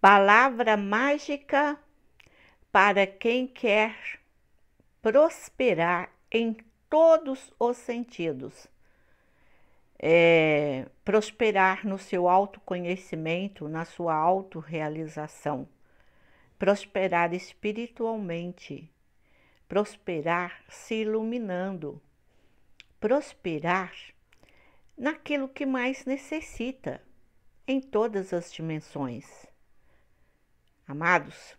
Palavra mágica para quem quer prosperar em todos os sentidos. É, prosperar no seu autoconhecimento, na sua autorrealização, prosperar espiritualmente, prosperar se iluminando, prosperar naquilo que mais necessita, em todas as dimensões. Amados,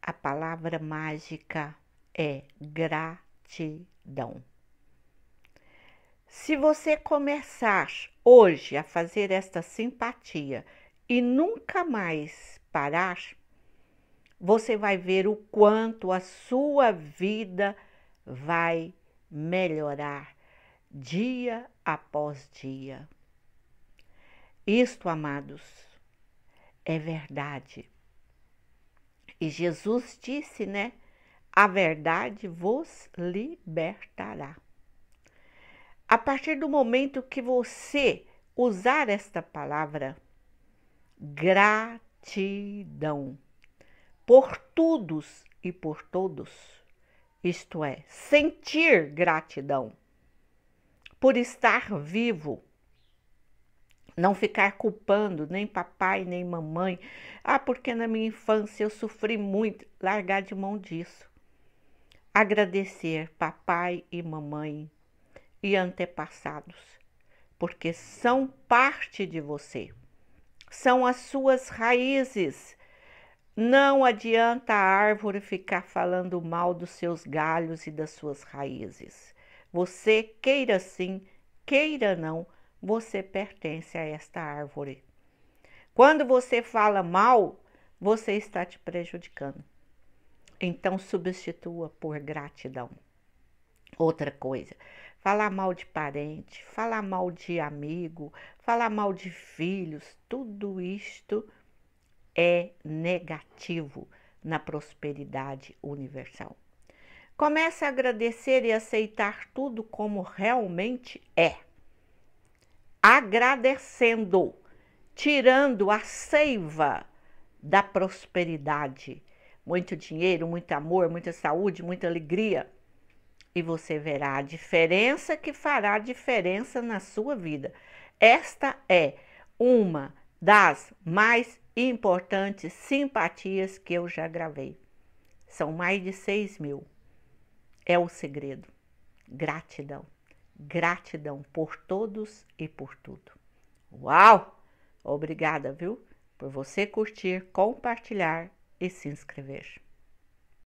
a palavra mágica é gratidão. Se você começar hoje a fazer esta simpatia e nunca mais parar, você vai ver o quanto a sua vida vai melhorar dia após dia. Isto, amados, é verdade. E Jesus disse, né? A verdade vos libertará. A partir do momento que você usar esta palavra, gratidão, por todos e por todos, isto é, sentir gratidão por estar vivo não ficar culpando nem papai nem mamãe. Ah, porque na minha infância eu sofri muito. Largar de mão disso. Agradecer papai e mamãe e antepassados, porque são parte de você. São as suas raízes. Não adianta a árvore ficar falando mal dos seus galhos e das suas raízes. Você queira sim, queira não, você pertence a esta árvore. Quando você fala mal, você está te prejudicando. Então, substitua por gratidão. Outra coisa, falar mal de parente, falar mal de amigo, falar mal de filhos, tudo isto é negativo na prosperidade universal. Comece a agradecer e aceitar tudo como realmente é agradecendo, tirando a seiva da prosperidade. Muito dinheiro, muito amor, muita saúde, muita alegria. E você verá a diferença que fará diferença na sua vida. Esta é uma das mais importantes simpatias que eu já gravei. São mais de 6 mil. É o segredo. Gratidão. Gratidão por todos e por tudo. Uau! Obrigada, viu? Por você curtir, compartilhar e se inscrever.